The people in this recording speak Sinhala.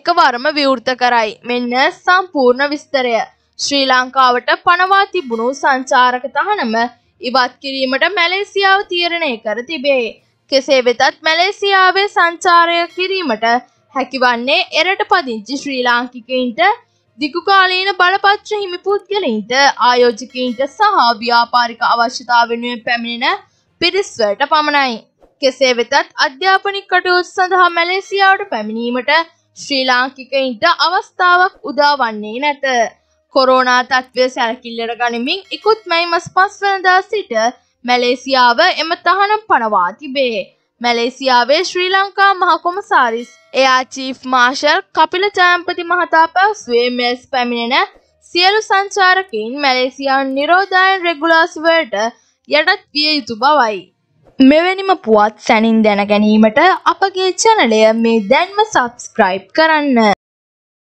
එකවරම විවෘත කරයි. මෙන්න සම්පූර්ණ විස්තරය. ශ්‍රී ලංකාවට පනවා තිබුණු සංචාරක තහනම ඉවත් කිරීමට මැලේසියාව තීරණය කර තිබේ. කෙසේ වෙතත් මැලේසියාවේ සංචාරය කිරීමට හැකිවන්නේ එරට පදිංචි ශ්‍රී ලාංකිකයින්ට දිගුකාලීන බලපත්‍ර හිමි පුද්ගලයින්ට ආයෝජකයින්ට සහ ව්‍යාපාරික අවශ්‍යතා වෙනුවෙන් පැමිණෙන පිරිස්වලට පමණයි. කෙසේ වෙතත් අධ්‍යාපනික කටයුතු සඳහා මැලේසියාවට පැමිණීමට ශ්‍රී ලාංකිකයින්ට අවස්ථාවක් උදාවන්නේ නැත. කොරෝනා තත්ත්වය සැලකිල්ලට ගනිමින් ඉකුත් මැයි මස් පස් වනදා සිට මැලේසියාව එම තහනම් පනවා තිබේ. මැලේසියාවේ ශ්‍රී ලංකා මහකොමසාරිස් එයා චීෆ් මාර්ෂල් කපිල ජයම්පති මහතා පැවසුවේ මෙස් පැමිණෙන සියලු සංචාරකින් මැලේසියාන් නිරෝධයන් රෙගුලාස්වලට යටත් විය යුතු බවයි. මෙවැනිම පුවත් සැනින් දැන ගැනීමට අපගේ චැනලය මේ දැන්ම සබස්ක්‍රයිබ් කරන්න.